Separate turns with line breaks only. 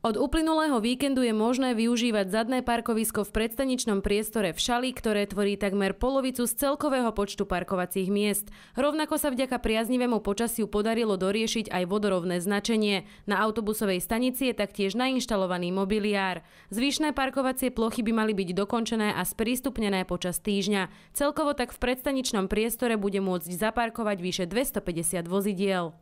Od uplynulého víkendu je možné využívať zadné parkovisko v predstaničnom priestore v Šali, ktoré tvorí takmer polovicu z celkového počtu parkovacích miest. Rovnako sa vďaka priaznivému počasiu podarilo doriešiť aj vodorovné značenie. Na autobusovej stanici je taktiež nainštalovaný mobiliár. Zvyšné parkovacie plochy by mali byť dokončené a sprístupnené počas týždňa. Celkovo tak v predstaničnom priestore bude môcť zaparkovať vyše 250 vozidiel.